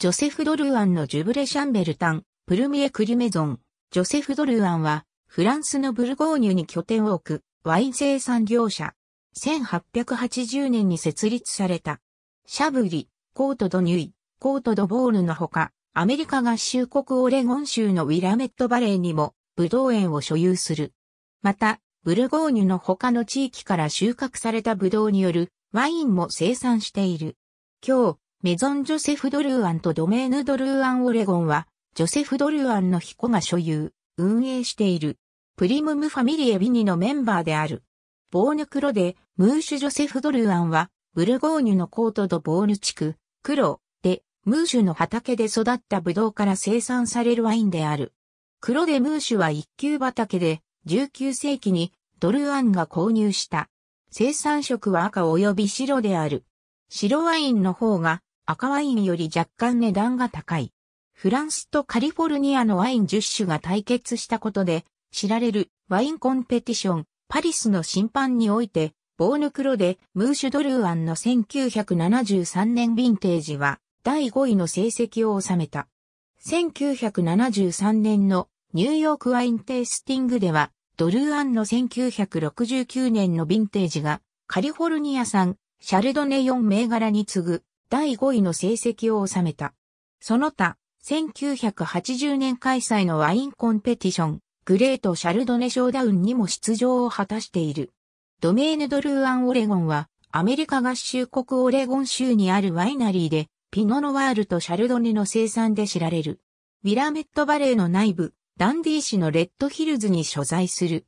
ジョセフ・ドルアンのジュブレ・シャンベルタン、プルミエ・クリメゾン。ジョセフ・ドルアンは、フランスのブルゴーニュに拠点を置く、ワイン生産業者。1880年に設立された。シャブリ、コート・ド・ニュイ、コート・ド・ボールのほか、アメリカ合衆国オレゴン州のウィラメットバレーにも、ブドウ園を所有する。また、ブルゴーニュの他の地域から収穫されたブドウによるワインも生産している。今日、メゾン・ジョセフ・ドルーアンとドメーヌ・ドルーアン・オレゴンは、ジョセフ・ドルーアンの彦が所有、運営している、プリムム・ファミリエ・ビニのメンバーである。ボーヌ・クロで、ムーシュ・ジョセフ・ドルーアンは、ブルゴーニュのコートド・ボーヌ地区、クロで、ムーシュの畑で育ったブドウから生産されるワインである。クロでムーシュは一級畑で、19世紀にドルーアンが購入した。生産色は赤及び白である。白ワインの方が赤ワインより若干値段が高い。フランスとカリフォルニアのワイン10種が対決したことで、知られるワインコンペティション、パリスの審判において、ボーヌクロでムーシュドルーアンの1973年ヴィンテージは第5位の成績を収めた。1973年のニューヨークワインテイスティングでは、ドルーアンの1969年のヴィンテージがカリフォルニア産シャルドネ4銘柄に次ぐ第5位の成績を収めた。その他、1980年開催のワインコンペティション、グレート・シャルドネ・ショーダウンにも出場を果たしている。ドメーヌ・ドルーアン・オレゴンは、アメリカ合衆国オレゴン州にあるワイナリーで、ピノノワールとシャルドネの生産で知られる。ウィラメットバレーの内部、ダンディー市のレッドヒルズに所在する。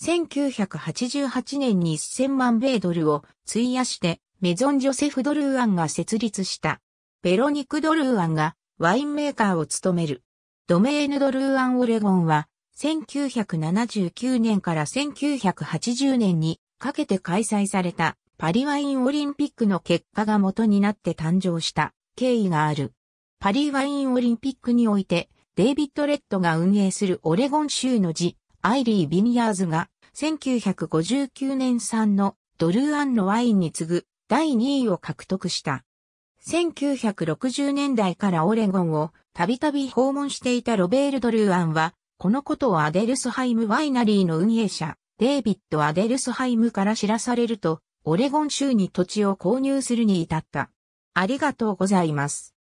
1988年に1000万米ドルを費やしてメゾン・ジョセフ・ドルーアンが設立した。ベロニク・ドルーアンがワインメーカーを務める。ドメーヌ・ドルーアン・オレゴンは、1979年から1980年にかけて開催されたパリワインオリンピックの結果が元になって誕生した経緯がある。パリワインオリンピックにおいて、デイビッド・レッドが運営するオレゴン州の地、アイリー・ビニアーズが、1959年産のドルーアンのワインに次ぐ第2位を獲得した。1960年代からオレゴンをたびたび訪問していたロベール・ド・ルーアンは、このことをアデルスハイムワイナリーの運営者、デイビッド・アデルスハイムから知らされると、オレゴン州に土地を購入するに至った。ありがとうございます。